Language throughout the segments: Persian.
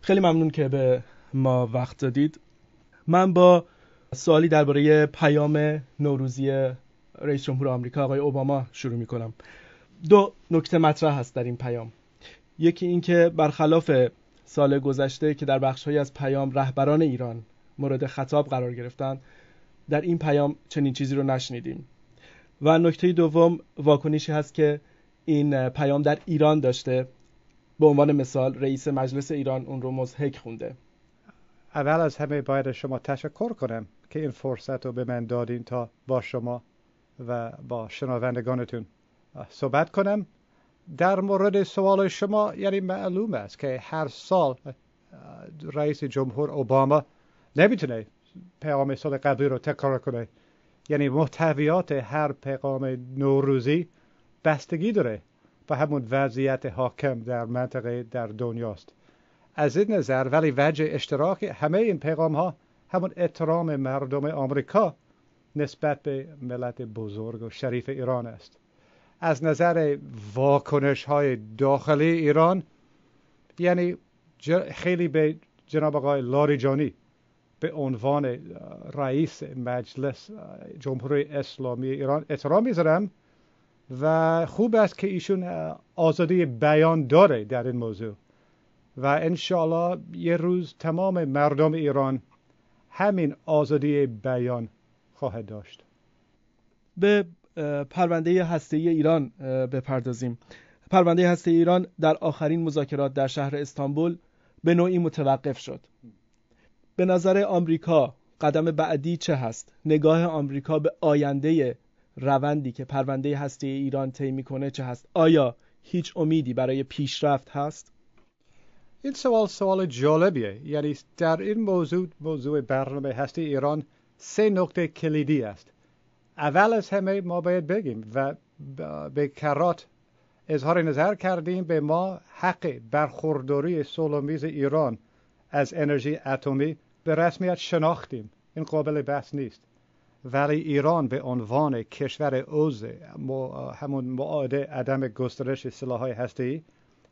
خیلی ممنون که به ما وقت دادید من با سوالی درباره پیام نوروزی رئیس جمهور آمریکا آقای اوباما شروع می کنم دو نکته مطرح هست در این پیام یکی اینکه برخلاف سال گذشته که در بخشهایی از پیام رهبران ایران مورد خطاب قرار گرفتن در این پیام چنین چیزی رو نشنیدیم و نکته دوم واکنشی هست که این پیام در ایران داشته به عنوان مثال رئیس مجلس ایران اون رو مزهک خونده اول از همه باید شما تشکر کنم که این فرصت رو به من دادین تا با شما و با شنوندگانتون صحبت کنم در مورد سوال شما یعنی معلوم است که هر سال رئیس جمهور اوباما نمیتونه پیام سال قبلی رو تکرار کنه یعنی محتویات هر پیغام نوروزی بستگی داره و همون وضعیت حاکم در منطقه در دنیاست از این نظر ولی وجه اشتراک همه این پیغام ها همون اترام مردم آمریکا نسبت به ملت بزرگ و شریف ایران است از نظر واکنش های داخلی ایران یعنی خیلی به جناب آقای لاریجانی به عنوان رئیس مجلس جمهوری اسلامی ایران احترام میذارم و خوب است که ایشون آزادی بیان داره در این موضوع و انشاءالله یه روز تمام مردم ایران همین آزادی بیان خواهد داشت به پرونده هسته ایران بپردازیم پرونده هسته ایران در آخرین مذاکرات در شهر استانبول به نوعی متوقف شد به نظر آمریکا قدم بعدی چه هست نگاه آمریکا به آینده روندی که پرونده هستی ایران طی میکنه چه هست آیا هیچ امیدی برای پیشرفت هست این سوال سوال جالبیه یعنی در این موضوع موضوع برنامه هستی ایران سه نقطه کلیدی است اول از همه ما باید بگیم و به کرات اظهار نظر کردیم به ما حق برخورداری سولومیز ایران از انرژی اتمی به رسمیت شناختیم این قابل بحث نیست ولی ایران به عنوان کشور عضو همون معاهده عدم گسترش های هستی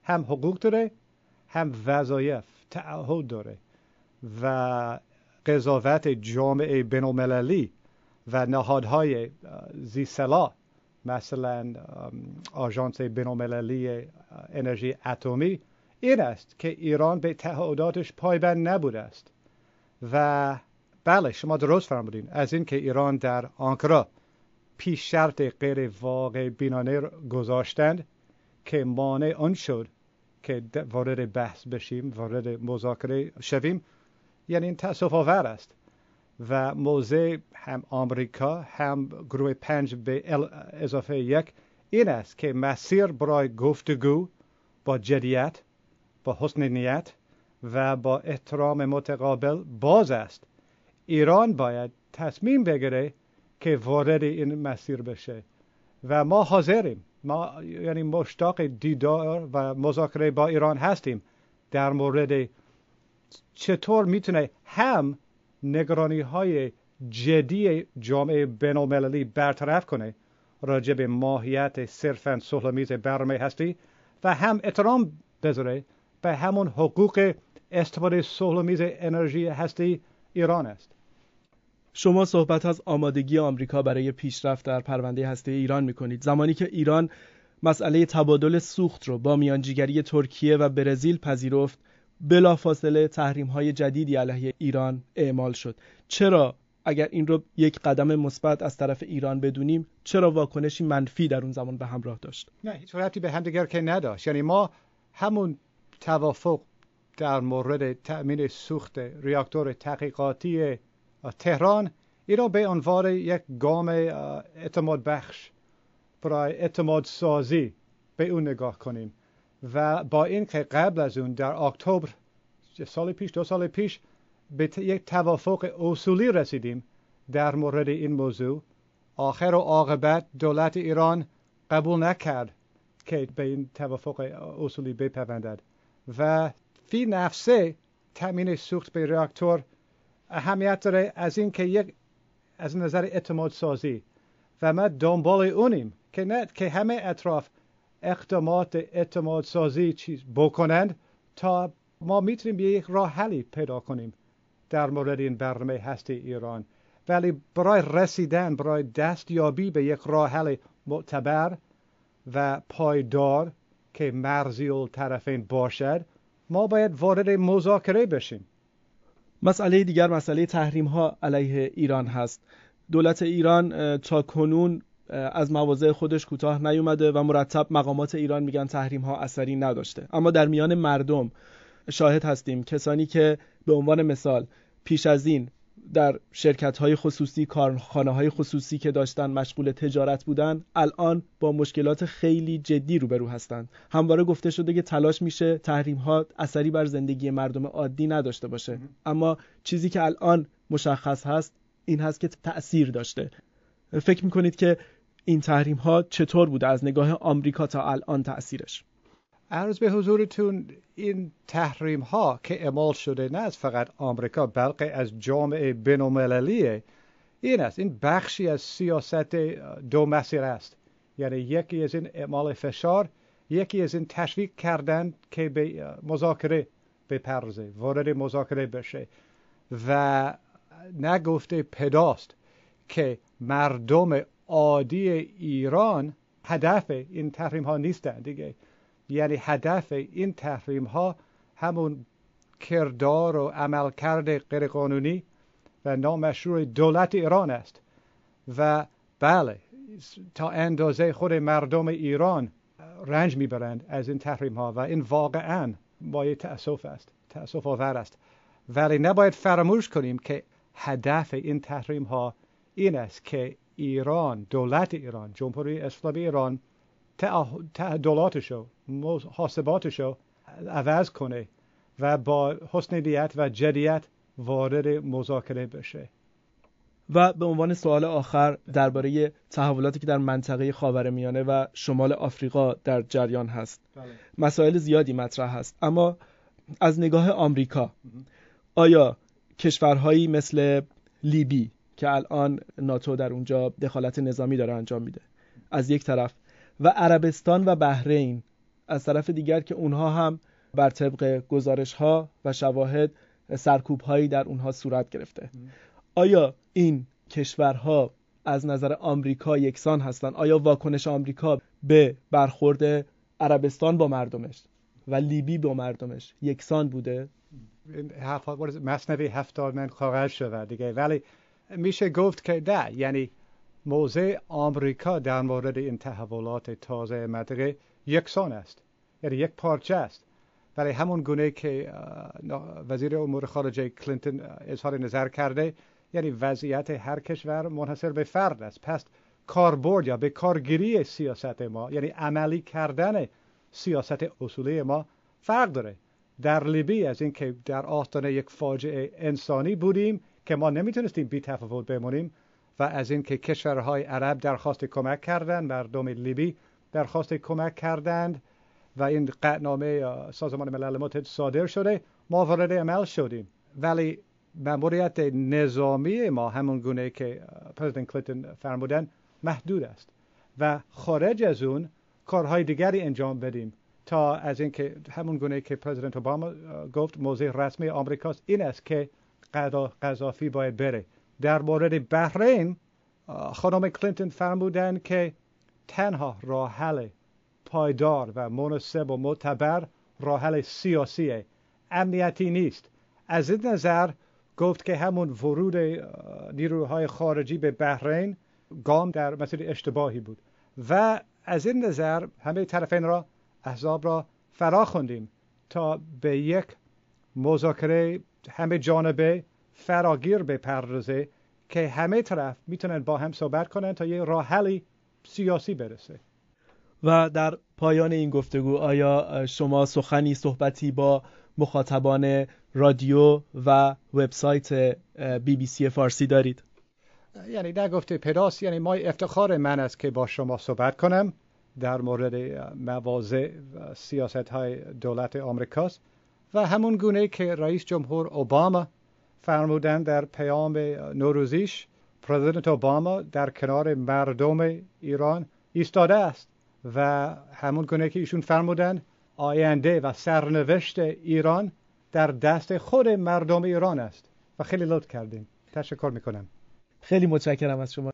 هم حقوق داره هم وظایف تعهد داره و قضاوت جامعه بین و نهادهای زی مثلا آژانس بین انرژی اتمی این است که ایران به تعهداتش پایبند نبوده است و بله شما درست فرمودین از اینکه ایران در آنکرا پیش شرط غیر واقع بینانه گذاشتند که مانع آن شد که وارد بحث بشیم وارد مذاکره شویم یعنی این تاسف آور است و موزه هم آمریکا هم گروه پنج به اضافه یک این است که مسیر برای گفتگو با جدیت با حسن نیت و با احترام متقابل باز است ایران باید تصمیم بگیره که وارد این مسیر بشه و ما حاضریم ما یعنی مشتاق دیدار و مذاکره با ایران هستیم در مورد چطور میتونه هم نگرانی های جدی جامعه بینالمللی برطرف کنه راجع به ماهیت صرفا سهلمیز برنامه هستی و هم اترام بذاره به همون حقوق استفاده سهلمیز انرژی هستی ایران است شما صحبت از آمادگی آمریکا برای پیشرفت در پرونده هسته ایران کنید زمانی که ایران مسئله تبادل سوخت رو با میانجیگری ترکیه و برزیل پذیرفت بلافاصله تحریم های جدیدی علیه ایران اعمال شد چرا اگر این رو یک قدم مثبت از طرف ایران بدونیم چرا واکنشی منفی در اون زمان به همراه داشت نه هیچ ربطی به همدیگر که نداشت یعنی ما همون توافق در مورد تأمین سوخت ریاکتور تحقیقاتی تهران ای را به عنوان یک گام اعتماد بخش برای اعتماد سازی به اون نگاه کنیم و با این که قبل از اون در اکتبر سال پیش دو سال پیش به یک توافق اصولی رسیدیم در مورد این موضوع آخر و عاقبت دولت ایران قبول نکرد که به این توافق اصولی بپیوندد و فی نفسه تامین سوخت به راکتور اهمیت داره از این که یک از نظر اعتماد سازی و ما دنبال اونیم که نه که همه اطراف اقدامات اعتماد سازی چیز بکنند تا ما میتونیم یک راه حلی پیدا کنیم در مورد این برنامه هستی ایران ولی برای رسیدن برای دستیابی به یک راه حل معتبر و پایدار که مرزی طرفین باشد ما باید وارد مذاکره بشیم مسئله دیگر مسئله تحریم ها علیه ایران هست دولت ایران تا کنون از مواضع خودش کوتاه نیومده و مرتب مقامات ایران میگن تحریم ها اثری نداشته اما در میان مردم شاهد هستیم کسانی که به عنوان مثال پیش از این در شرکت های خصوصی کارخانه های خصوصی که داشتن مشغول تجارت بودن الان با مشکلات خیلی جدی روبرو هستند همواره گفته شده که تلاش میشه تحریم ها اثری بر زندگی مردم عادی نداشته باشه اما چیزی که الان مشخص هست این هست که تاثیر داشته فکر میکنید که این تحریم ها چطور بوده از نگاه آمریکا تا الان تاثیرش عرض به حضورتون این تحریم ها که اعمال شده نه از فقط آمریکا بلکه از جامعه بین این است این بخشی از سیاست دو مسیر است یعنی یکی از این اعمال فشار یکی از این تشویق کردن که به مذاکره بپرزه وارد مذاکره بشه و نگفته پداست که مردم عادی ایران هدف این تحریم ها نیستند دیگه یعنی هدف این تحریم ها همون کردار و عملکرد غیرقانونی و نامشروع دولت ایران است و بله تا اندازه خود مردم ایران رنج میبرند از این تحریم ها و این واقعا مایه تأسف است تأسف آور است ولی نباید فراموش کنیم که هدف این تحریم ها این است که ایران دولت ایران جمهوری اسلامی ایران تعهداتشو حاسباتشو رو عوض کنه و با حسن و جدیت وارد مذاکره بشه و به عنوان سوال آخر درباره تحولاتی که در منطقه خاورمیانه و شمال آفریقا در جریان هست بله. مسائل زیادی مطرح هست اما از نگاه آمریکا آیا کشورهایی مثل لیبی که الان ناتو در اونجا دخالت نظامی داره انجام میده از یک طرف و عربستان و بحرین از طرف دیگر که اونها هم بر طبق گزارش ها و شواهد سرکوب هایی در اونها صورت گرفته آیا این کشورها از نظر آمریکا یکسان هستند آیا واکنش آمریکا به برخورد عربستان با مردمش و لیبی با مردمش یکسان بوده مصنوی هفتاد من خواهد شده دیگه ولی میشه گفت که ده یعنی موضع آمریکا در مورد این تحولات تازه مدقه؟ یکسان است یعنی یک پارچه است برای همون گونه که وزیر امور خارجه کلینتون اظهار نظر کرده یعنی وضعیت هر کشور منحصر به فرد است پس کاربرد یا به کارگیری سیاست ما یعنی عملی کردن سیاست اصولی ما فرق داره در لیبی از اینکه در آستانه یک فاجعه انسانی بودیم که ما نمیتونستیم بی تفاوت بمونیم و از اینکه کشورهای عرب درخواست کمک کردن مردم لیبی درخواست کمک کردند و این قطنامه سازمان ملل متحد صادر شده ما وارد عمل شدیم ولی مموریت نظامی ما همون گونه که پرزیدنت کلینتون فرمودن محدود است و خارج از اون کارهای دیگری انجام بدیم تا از اینکه همون گونه که پرزیدنت اوباما گفت موضع رسمی آمریکاست این است که قذافی باید بره در مورد بحرین خانم کلینتون فرمودن که تنها راحل پایدار و مناسب و معتبر راحل سیاسی امنیتی نیست از این نظر گفت که همون ورود نیروهای خارجی به بحرین گام در مسیر اشتباهی بود و از این نظر همه طرفین را احزاب را فرا خوندیم تا به یک مذاکره همه جانبه فراگیر بپردازه که همه طرف میتونن با هم صحبت کنن تا یه راه سیاسی برسه و در پایان این گفتگو آیا شما سخنی صحبتی با مخاطبان رادیو و وبسایت بی بی سی فارسی دارید یعنی در گفته یعنی ما افتخار من است که با شما صحبت کنم در مورد مواضع و سیاست های دولت آمریکاست و همون گونه که رئیس جمهور اوباما فرمودن در پیام نوروزیش پرزیدنت اوباما در کنار مردم ایران ایستاده است و همون گونه که ایشون فرمودن آینده و سرنوشت ایران در دست خود مردم ایران است و خیلی لطف کردیم تشکر میکنم خیلی متشکرم از شما